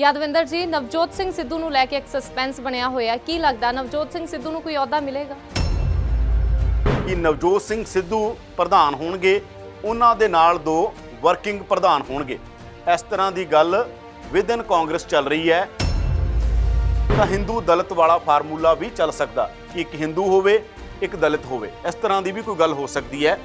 ਯਾਦਵਿੰਦਰ ਜੀ ਨਵਜੋਤ ਸਿੰਘ ਸਿੱਧੂ ਨੂੰ ਲੈ ਕੇ ਇੱਕ ਸਸਪੈਂਸ ਬਣਿਆ ਹੋਇਆ ਕੀ ਲੱਗਦਾ ਨਵਜੋਤ ਸਿੰਘ ਸਿੱਧੂ ਨੂੰ ਕੋਈ ਅਹੁਦਾ ਮਿਲੇਗਾ ਕਿ ਨਵਜੋਤ ਸਿੰਘ ਸਿੱਧੂ ਪ੍ਰਧਾਨ ਹੋਣਗੇ ਉਹਨਾਂ ਦੇ ਨਾਲ ਦੋ ਵਰਕਿੰਗ ਪ੍ਰਧਾਨ ਹੋਣਗੇ ਇਸ ਤਰ੍ਹਾਂ ਦੀ ਗੱਲ ਵਿਦਨ ਕਾਂਗਰਸ ਚੱਲ ਰਹੀ ਹੈ ਤਾਂ ਹਿੰਦੂ ਦਲਿਤ ਵਾਲਾ ਫਾਰਮੂਲਾ ਵੀ ਚੱਲ ਸਕਦਾ ਕਿ ਇੱਕ ਹਿੰਦੂ ਹੋਵੇ ਇੱਕ ਦਲਿਤ ਹੋਵੇ ਇਸ ਤਰ੍ਹਾਂ ਦੀ ਵੀ ਕੋਈ ਗੱਲ ਹੋ ਸਕਦੀ ਹੈ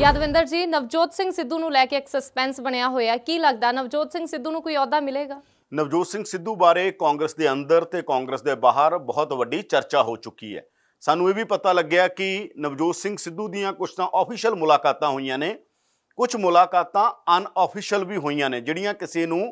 ਯਾਦਵਿੰਦਰ ਜੀ ਨਵਜੋਤ ਸਿੰਘ ਸਿੱਧੂ ਨੂੰ ਲੈ ਕੇ ਇੱਕ ਸਸਪੈਂਸ ਬਣਿਆ ਹੋਇਆ ਕੀ ਲੱਗਦਾ ਨਵਜੋਤ ਸਿੰਘ ਸਿੱਧੂ ਨੂੰ ਕੋਈ ਅਹੁਦਾ ਮਿਲੇਗਾ ਨਵਜੋਤ ਸਿੰਘ ਸਿੱਧੂ ਬਾਰੇ ਕਾਂਗਰਸ ਦੇ ਅੰਦਰ ਤੇ ਕਾਂਗਰਸ ਦੇ ਬਾਹਰ ਬਹੁਤ ਵੱਡੀ ਚਰਚਾ ਹੋ ਚੁੱਕੀ ਹੈ ਸਾਨੂੰ ਇਹ ਵੀ ਪਤਾ ਲੱਗਿਆ ਕਿ ਨਵਜੋਤ ਸਿੰਘ ਸਿੱਧੂ ਦੀਆਂ ਕੁਝ ਤਾਂ ਆਫੀਸ਼ੀਅਲ ਮੁਲਾਕਾਤਾਂ ਹੋਈਆਂ ਨੇ ਕੁਝ ਮੁਲਾਕਾਤਾਂ ਅਨਆਫੀਸ਼ੀਅਲ ਵੀ ਹੋਈਆਂ ਨੇ ਜਿਹੜੀਆਂ ਕਿਸੇ ਨੂੰ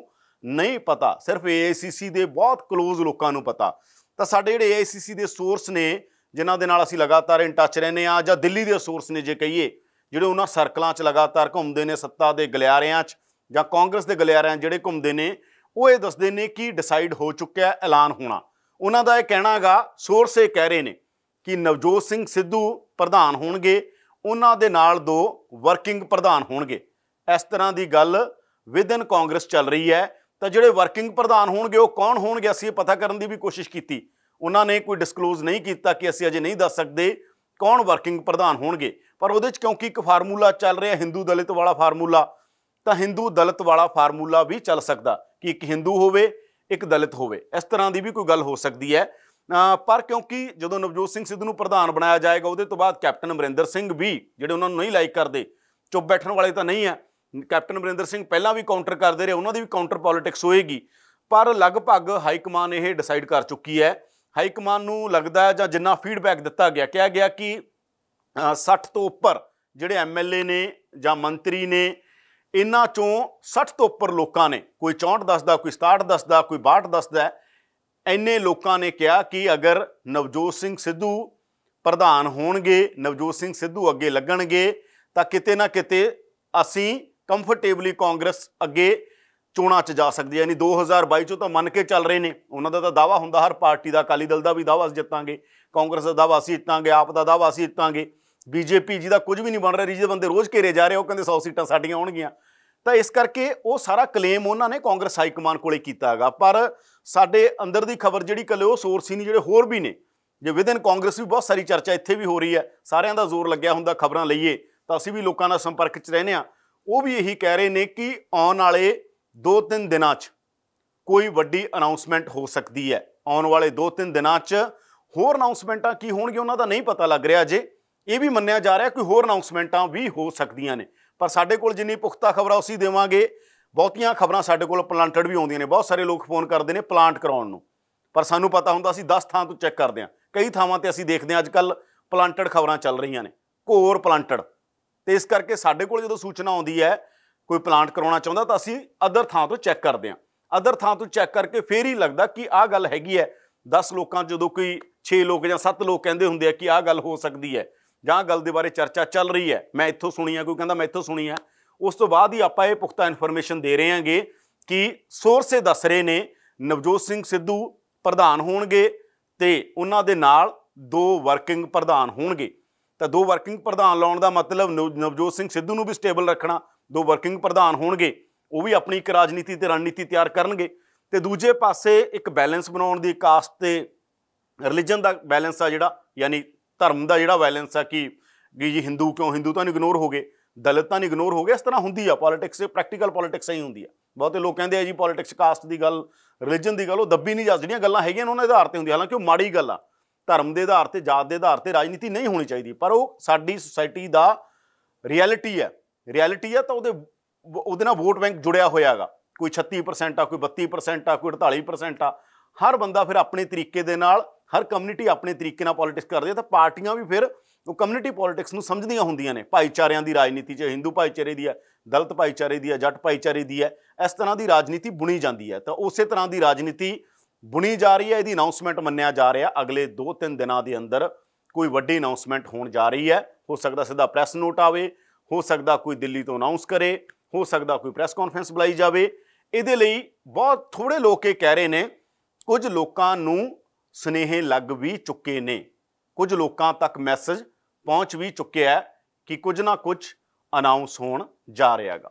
ਨਹੀਂ ਪਤਾ ਸਿਰਫ ਏਸੀਸੀ ਦੇ ਬਹੁਤ ক্লোਜ਼ ਲੋਕਾਂ ਨੂੰ ਪਤਾ ਤਾਂ ਸਾਡੇ ਜਿਹੜੇ ਏਸੀਸੀ ਦੇ ਸੋਰਸ ਨੇ ਜਿਨ੍ਹਾਂ ਦੇ ਨਾਲ ਅਸੀਂ ਲਗਾਤਾਰ ਇਨ ਟੱਚ ਰਹਿੰਦੇ ਆ ਜਾਂ ਦਿੱਲੀ ਦੇ ਸੋਰਸ ਨੇ ਜੇ ਕਹੀਏ ਜਿਹੜੇ ਉਹਨਾਂ ਸਰਕਲਾਂ 'ਚ ਲਗਾਤਾਰ ਘੁੰਮਦੇ ਨੇ ਸੱਤਾ ਦੇ ਗਲਿਆਰਿਆਂ 'ਚ ਜਾਂ ਕਾਂਗਰਸ ਦੇ ਗਲਿਆਰਿਆਂ ਜਿਹੜੇ ਘੁੰਮਦੇ ਨੇ ਉਹ ਇਹ ਦੱਸਦੇ ਨੇ ਕਿ ਡਿਸਾਈਡ ਹੋ ਚੁੱਕਿਆ ਐਲਾਨ ਹੋਣਾ ਉਹਨਾਂ ਦਾ ਇਹ ਕਹਿਣਾਗਾ ਸੋਰਸ ਸੋਰਸੇ ਕਹਿ ਰਹੇ ਨੇ ਕਿ ਨਵਜੋਤ ਸਿੰਘ ਸਿੱਧੂ ਪ੍ਰਧਾਨ ਹੋਣਗੇ ਉਹਨਾਂ ਦੇ ਨਾਲ ਦੋ ਵਰਕਿੰਗ ਪ੍ਰਧਾਨ ਹੋਣਗੇ ਇਸ ਤਰ੍ਹਾਂ ਦੀ ਗੱਲ ਵਿਦਨ ਕਾਂਗਰਸ ਚੱਲ ਰਹੀ ਹੈ ਤਾਂ ਜਿਹੜੇ ਵਰਕਿੰਗ ਪ੍ਰਧਾਨ ਹੋਣਗੇ ਉਹ ਕੌਣ ਹੋਣਗੇ ਅਸੀਂ ਇਹ ਪਤਾ ਕਰਨ ਦੀ ਵੀ ਕੋਸ਼ਿਸ਼ ਕੀਤੀ ਉਹਨਾਂ ਨੇ ਕੋਈ ਡਿਸਕਲੋਜ਼ ਨਹੀਂ ਕੀਤਾ ਕਿ ਅਸੀਂ ਅਜੇ ਨਹੀਂ ਦੱਸ ਸਕਦੇ ਕੌਣ ਵਰਕਿੰਗ ਪ੍ਰਧਾਨ ਹੋਣਗੇ ਪਰ ਉਹਦੇ 'ਚ ਕਿਉਂਕਿ ਇੱਕ ਫਾਰਮੂਲਾ ਚੱਲ ਰਿਹਾ ਹਿੰਦੂ ਦਲਿਤ ਵਾਲਾ ਫਾਰਮੂਲਾ ਤਾਂ ਹਿੰਦੂ ਦਲਿਤ ਵਾਲਾ ਫਾਰਮੂਲਾ ਵੀ ਚੱਲ ਸਕਦਾ ਕਿ ਇੱਕ ਹਿੰਦੂ ਹੋਵੇ ਇੱਕ ਦਲਿਤ ਹੋਵੇ ਇਸ ਤਰ੍ਹਾਂ ਦੀ ਵੀ ਕੋਈ ਗੱਲ ਹੋ ਸਕਦੀ ਹੈ ਪਰ ਕਿਉਂਕਿ ਜਦੋਂ ਨਵਜੋਤ ਸਿੰਘ ਸਿੱਧੂ ਨੂੰ ਪ੍ਰਧਾਨ ਬਣਾਇਆ ਜਾਏਗਾ ਉਹਦੇ ਤੋਂ ਬਾਅਦ ਕੈਪਟਨ ਅਮਰਿੰਦਰ ਸਿੰਘ ਵੀ ਜਿਹੜੇ ਉਹਨਾਂ ਨੂੰ ਨਹੀਂ ਲਾਈਕ ਕਰਦੇ ਚੁੱਪ ਬੈਠਣ ਵਾਲੇ ਤਾਂ ਨਹੀਂ ਆ ਕੈਪਟਨ ਅਮਰਿੰਦਰ ਸਿੰਘ ਪਹਿਲਾਂ ਵੀ ਕਾਊਂਟਰ ਕਰਦੇ ਰਹੇ ਉਹਨਾਂ ਦੀ ਵੀ ਕਾਊਂਟਰ ਪੋਲਿਟਿਕਸ ਹੋਏਗੀ ਪਰ ਲਗਭਗ ਹਾਈ ਕਮਾਨ ਇਹ ਡਿਸਾਈਡ ਕਰ ਚੁੱਕੀ ਹੈ ਹਾਈ ਕਮਾਨ ਨੂੰ ਲੱਗਦਾ ਹੈ ਜਾਂ ਜਿੰਨਾ ਫੀਡਬੈਕ ਦਿੱਤਾ ਗਿਆ ਕਿਹਾ ਗਿਆ ਕਿ 60 ਤੋਂ ਉੱਪਰ ਜਿਹੜੇ ਐਮਐਲਏ ਨੇ ਜਾਂ ਮੰਤਰੀ ਨੇ ਇਹਨਾਂ ਚੋਂ 60 ਤੋਂ ਉੱਪਰ ਲੋਕਾਂ ਨੇ ਕੋਈ 64 ਦੱਸਦਾ ਕੋਈ 67 ਦੱਸਦਾ ਕੋਈ 62 ਦੱਸਦਾ ਐਨੇ ਲੋਕਾਂ ਨੇ ਕਿਹਾ ਕਿ ਅਗਰ ਨਵਜੋਤ ਸਿੰਘ ਸਿੱਧੂ ਪ੍ਰਧਾਨ ਹੋਣਗੇ ਨਵਜੋਤ ਸਿੰਘ ਸਿੱਧੂ ਅੱਗੇ ਲੱਗਣਗੇ ਤਾਂ ਕਿਤੇ ਨਾ ਕਿਤੇ ਅਸੀਂ ਕੰਫਰਟੇਬਲੀ ਕਾਂਗਰਸ ਅੱਗੇ ਚੋਣਾਂ 'ਚ ਜਾ ਸਕਦੀ ਹੈ ਯਾਨੀ 2022 'ਚੋਂ ਤਾਂ ਮੰਨ ਕੇ ਚੱਲ ਰਹੇ ਨੇ ਉਹਨਾਂ ਦਾ ਤਾਂ ਦਾਵਾ ਹੁੰਦਾ ਹਰ ਪਾਰਟੀ ਦਾ ਅਕਾਲੀ ਦਲ ਦਾ ਵੀ ਦਾਵਾ ਅਸੀਂ ਜਿੱਤਾਂਗੇ ਕਾਂਗਰਸ ਦਾ ਦਾਵਾ ਅਸੀਂ ਜਿੱਤਾਂਗੇ ਆਪ ਦਾ ਦਾਵਾ ਅਸੀਂ ਜਿੱਤਾਂਗੇ ਬੀਜੇਪੀ ਜੀ ਦਾ ਕੁਝ ਵੀ ਨਹੀਂ ਬਣ ਰਿਹਾ ਜਿਹਦੇ ਬੰਦੇ ਰੋਜ਼ ਘੇਰੇ ਜਾ ਰਹੇ ਉਹ ਕਹਿੰਦੇ 100 ਸੀਟਾਂ ਸਾਡੀਆਂ ਆਉਣਗੀਆਂ ਤਾਂ ਇਸ ਕਰਕੇ ਉਹ ਸਾਰਾ ਕਲੇਮ ਉਹਨਾਂ ਨੇ ਕਾਂਗਰਸ ਹਾਈ ਕਮਾਨ ਕੋਲੇ ਕੀਤਾ ਹੈਗਾ ਪਰ ਸਾਡੇ ਅੰਦਰ ਦੀ ਖਬਰ ਜਿਹੜੀ ਕੱਲ ਉਹ ਸੋਰਸ ਹੀ ਨਹੀਂ ਜਿਹੜੇ ਹੋਰ ਵੀ ਨੇ ਜੇ ਵਿਦਨ ਕਾਂਗਰਸ ਵੀ ਬਹੁਤ ਸਾਰੀ ਚਰਚਾ ਇੱਥੇ ਵੀ ਹੋ ਰਹੀ ਹੈ ਸਾਰਿਆਂ ਦਾ ਜ਼ੋਰ ਲੱਗਿਆ ਹੁੰਦਾ ਖਬਰਾਂ ਲਈਏ ਤਾਂ ਅਸੀਂ ਵੀ ਲੋਕਾਂ ਨਾਲ ਸੰਪਰਕ 'ਚ ਰਹਿੰਦੇ ਆ ਉਹ ਵੀ ਇਹੀ ਕਹਿ ਰਹੇ ਨੇ ਕਿ ਆਉਣ ਵਾਲੇ ਦੋ ਤਿੰਨ ਦਿਨਾਂ 'ਚ ਕੋਈ ਵੱਡੀ ਅਨਾਉਂਸਮੈਂਟ ਹੋ ਸਕਦੀ ਹੈ ਆਉਣ ਵਾਲੇ ਦੋ ਤਿੰਨ ਦਿਨਾਂ 'ਚ ਹੋਰ ਅਨਾਉਂਸਮੈਂਟਾਂ ਕੀ ਹੋਣਗੇ ਉਹਨਾਂ ਦਾ ਨਹੀਂ ਪਤਾ ਲੱਗ ਰਿਹਾ ਜੇ ਇਹ ਵੀ ਮੰਨਿਆ ਜਾ ਰਿਹਾ ਕੋਈ ਹੋਰ ਅਨਾਉਂਸਮੈਂਟਾਂ ਵੀ ਹੋ ਸਕਦੀਆਂ ਨੇ ਪਰ ਸਾਡੇ ਕੋਲ ਜਿੰਨੀ ਪੁਖਤਾ ਖਬਰਾਂ ਉਸੇ ਦੇਵਾਂਗੇ ਬਹੁਤੀਆਂ ਖਬਰਾਂ ਸਾਡੇ ਕੋਲ ਪਲਾਂਟਡ ਵੀ ਆਉਂਦੀਆਂ ਨੇ ਬਹੁਤ ਸਾਰੇ ਲੋਕ ਫੋਨ ਕਰਦੇ ਨੇ ਪਲਾਂਟ ਕਰਾਉਣ ਨੂੰ ਪਰ ਸਾਨੂੰ ਪਤਾ ਹੁੰਦਾ ਅਸੀਂ 10 ਥਾਂ ਤੋਂ ਚੈੱਕ ਕਰਦੇ ਆਂ ਕਈ ਥਾਵਾਂ ਤੇ ਅਸੀਂ ਦੇਖਦੇ ਆਂ ਅੱਜ ਕੱਲ ਪਲਾਂਟਡ ਖਬਰਾਂ ਚੱਲ ਰਹੀਆਂ ਨੇ ਕੋਰ ਪਲਾਂਟਡ ਤੇ ਇਸ ਕਰਕੇ ਸਾਡੇ ਕੋਲ ਜਦੋਂ ਸੂਚਨਾ ਆਉਂਦੀ ਹੈ ਕੋਈ ਪਲਾਂਟ ਕਰਾਉਣਾ ਚਾਹੁੰਦਾ ਤਾਂ ਅਸੀਂ ਅਦਰ ਥਾਂ ਤੋਂ ਚੈੱਕ ਕਰਦੇ ਹਾਂ ਅਦਰ ਥਾਂ ਤੋਂ ਚੈੱਕ ਕਰਕੇ ਫੇਰ ਹੀ ਲੱਗਦਾ ਕਿ ਆਹ ਗੱਲ ਹੈਗੀ ਹੈ 10 ਲੋਕਾਂ ਜਦੋਂ ਕੋਈ 6 ਲੋਕ ਜਾਂ 7 ਲੋਕ ਕਹਿੰਦੇ ਹੁੰਦੇ ਆ ਕਿ ਆਹ ਗੱਲ ਹੋ ਸਕਦੀ ਹੈ ਜਾਂ ਗੱਲ ਦੇ ਬਾਰੇ ਚਰਚਾ ਚੱਲ ਰਹੀ ਹੈ ਮੈਂ ਇੱਥੋਂ ਸੁਣੀ ਆ ਕੋਈ ਕਹਿੰਦਾ ਮੈਂ ਇੱਥੋਂ ਸੁਣੀ ਆ ਉਸ ਤੋਂ ਬਾਅਦ ਹੀ ਆਪਾਂ ਇਹ ਪੁਖਤਾ ਇਨਫੋਰਮੇਸ਼ਨ ਦੇ ਰਹੇ ਹਾਂਗੇ ਕਿ ਸੋਰਸੇ ਦੱਸ ਰਹੇ ਨੇ ਨਵਜੋਤ ਸਿੰਘ ਸਿੱਧੂ ਪ੍ਰਧਾਨ ਹੋਣਗੇ ਤੇ ਉਹਨਾਂ ਦੇ ਨਾਲ ਦੋ ਵਰਕਿੰਗ ਪ੍ਰਧਾਨ ਹੋਣਗੇ ਤਾਂ ਦੋ ਵਰਕਿੰਗ ਪ੍ਰਧਾਨ ਲਾਉਣ ਦਾ ਮਤਲਬ ਨਵਜੋਤ ਸਿੰਘ ਸਿੱਧੂ ਨੂੰ ਵੀ ਸਟੇਬਲ ਰੱਖਣਾ ਦੋ ਵਰਕਿੰਗ ਪ੍ਰਧਾਨ ਹੋਣਗੇ ਉਹ ਵੀ ਆਪਣੀ ਇੱਕ ਰਾਜਨੀਤੀ ਤੇ ਰਣਨੀਤੀ ਤਿਆਰ ਕਰਨਗੇ ਤੇ ਦੂਜੇ ਪਾਸੇ ਇੱਕ ਬੈਲੈਂਸ ਬਣਾਉਣ ਦੀ ਕਾਸਟ ਤੇ ਰਿਲੀਜੀਅਨ ਦਾ ਬੈਲੈਂਸ ਆ ਜਿਹੜਾ ਯਾਨੀ ਧਰਮ ਦਾ ਜਿਹੜਾ ਬੈਲੈਂਸ ਆ ਕਿ ਜੀ ਹਿੰਦੂ ਕਿਉਂ ਹਿੰਦੂ ਤਾਂ ਇਗਨੋਰ ਹੋ ਗਏ ਦਲਿਤ ਤਾਂ ਇਗਨੋਰ ਹੋ ਗਏ ਇਸ ਤਰ੍ਹਾਂ ਹੁੰਦੀ ਆ ਪੋਲਿਟਿਕਸ ਪ੍ਰੈਕਟੀਕਲ ਪੋਲਿਟਿਕਸ ਹੀ ਹੁੰਦੀ ਆ ਬਹੁਤੇ ਲੋਕ ਕਹਿੰਦੇ ਆ ਜੀ ਪੋਲਿਟਿਕਸ ਕਾਸਟ ਦੀ ਗੱਲ ਰਿਲੀਜੀਅਨ ਦੀ ਗੱਲ ਉਹ ਦੱਬੀ ਨਹੀਂ ਜਾ ਜਿਹੜੀਆਂ ਗੱਲਾਂ ਹੈਗੀਆਂ ਉਹਨਾਂ ਦੇ ਆਧਾਰ ਤੇ ਹੁੰਦੀ ਹਾਲਾਂਕਿ ਉਹ ਮਾੜੀ ਗੱਲ ਆ ਧਰਮ ਦੇ ਆਧਾਰ ਤੇ ਜਾਤ ਦੇ ਆਧਾਰ ਤੇ ਰਾਜਨੀਤੀ ਨਹੀਂ ਹੋਣੀ ਚਾਹੀਦੀ ਪਰ ਉਹ ਸਾਡੀ ਸੋਸਾਇਟੀ ਦਾ ਰਿਐਲਿਟੀ ਹੈ ਰਿਐਲਿਟੀ ਆ ਤਾਂ ਉਹਦੇ ਉਹਦੇ ਨਾਲ ਵੋਟ ਬੈਂਕ ਜੁੜਿਆ ਹੋਇਆਗਾ ਕੋਈ 36% ਆ ਕੋਈ 32% ਆ ਕੋਈ 48% ਆ ਹਰ ਬੰਦਾ ਫਿਰ ਆਪਣੇ ਤਰੀਕੇ ਦੇ ਨਾਲ ਹਰ ਕਮਿਊਨਿਟੀ ਆਪਣੇ ਤਰੀਕੇ ਨਾਲ ਪੋਲਿਟਿਕਸ ਕਰਦੀ ਹੈ ਤਾਂ ਪਾਰਟੀਆਂ ਵੀ ਫਿਰ ਉਹ ਕਮਿਊਨਿਟੀ ਪੋਲਿਟਿਕਸ ਨੂੰ ਸਮਝਦੀਆਂ ਹੁੰਦੀਆਂ ਨੇ ਭਾਈਚਾਰਿਆਂ ਦੀ ਰਾਜਨੀਤੀ ਚ ਹਿੰਦੂ ਭਾਈਚਾਰੇ ਦੀ ਹੈ ਦਲਿਤ ਭਾਈਚਾਰੇ ਦੀ ਹੈ ਜੱਟ ਭਾਈਚਾਰੇ ਦੀ ਹੈ ਇਸ ਤਰ੍ਹਾਂ ਦੀ ਰਾਜਨੀਤੀ ਬੁਣੀ ਜਾਂਦੀ ਹੈ ਤਾਂ ਉਸੇ ਤਰ੍ਹਾਂ ਦੀ ਰਾਜਨੀਤੀ ਬੁਣੀ ਜਾ ਰਹੀ ਹੈ ਇਹਦੀ ਅਨਾਉਂਸਮੈਂਟ ਮੰਨਿਆ ਜਾ ਰਿਹਾ ਅਗਲੇ 2-3 ਦਿਨਾਂ ਦੇ ਅੰਦਰ ਕੋਈ ਵੱਡੀ ਅਨਾਉਂਸਮੈਂਟ ਹੋਣ ਜਾ ਰਹੀ ਹੈ ਹੋ ਸਕਦਾ ਸਿੱਧਾ ਪ੍ਰੈਸ ਨੋਟ ਆਵੇ ਹੋ ਸਕਦਾ ਕੋਈ ਦਿੱਲੀ ਤੋਂ ਅਨਾਉਂਸ ਕਰੇ ਹੋ ਸਕਦਾ ਕੋਈ ਪ੍ਰੈਸ ਕਾਨਫਰੰਸ ਬੁਲਾਈ ਜਾਵੇ ਇਹਦੇ ਲਈ ਬਹੁਤ ਥੋੜੇ ਲੋਕ ਇਹ ਕਹਿ ਰਹੇ ਨੇ ਕੁਝ ਲੋਕਾਂ ਨੂੰ ਸੁਨੇਹੇ ਲੱਗ ਵੀ ਚੁੱਕੇ ਨੇ ਕੁਝ ਲੋਕਾਂ ਤੱਕ ਮੈਸੇਜ ਪਹੁੰਚ ਵੀ ਚੁੱਕਿਆ ਕਿ ਕੁਝ ਨਾ ਕੁਝ ਅਨਾਉਂਸ ਹੋਣ ਜਾ ਰਿਹਾਗਾ